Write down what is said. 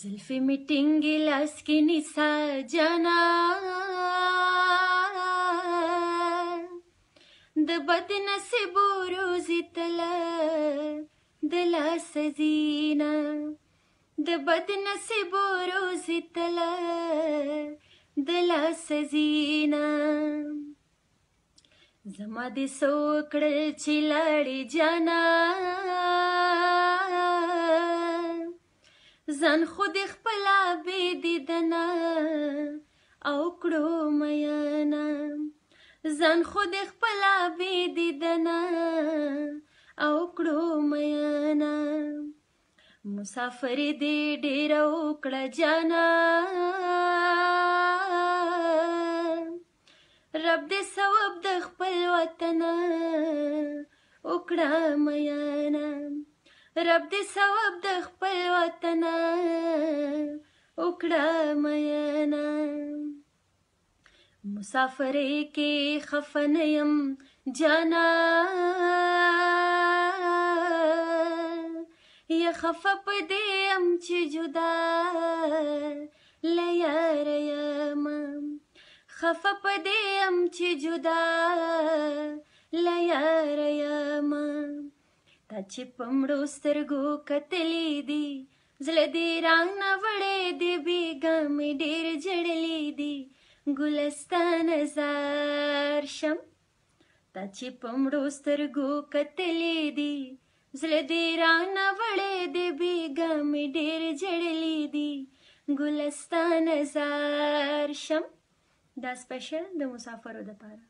زلفی می ټینګې لاس کې نیسا جانا د بد نصیب روزي تل د لاس زینا د بد نصیب روزي تل د لاس زینا زما د سوکړ چې لاړې جانا ځان خود خپلا بې دیدنه او کړو میانا ځان خود خپلا بې دیدنه او کړو میانا مسافر دې ډېر وکړه جانا رب دې ثواب د خپل وطن وکړه میانا رب دې ثواب د خپل وطن وکړه مینا مسافر کې خفن يم جانا یا خفپ دې ام چې جدا لیار یم خفپ دې ام چې جدا لیار یم چې پمړو سترګو کتلې دي زړه دې رنگ نه وړې دې بیګم ډېر جړلې دي ګلستان زار شم تا چې پمړو سترګو کتلې دي زړه دې رنگ نه وړې دې بیګم ډېر جړلې دي ګلستان زار شم دا سپیشل د مسافرو لپاره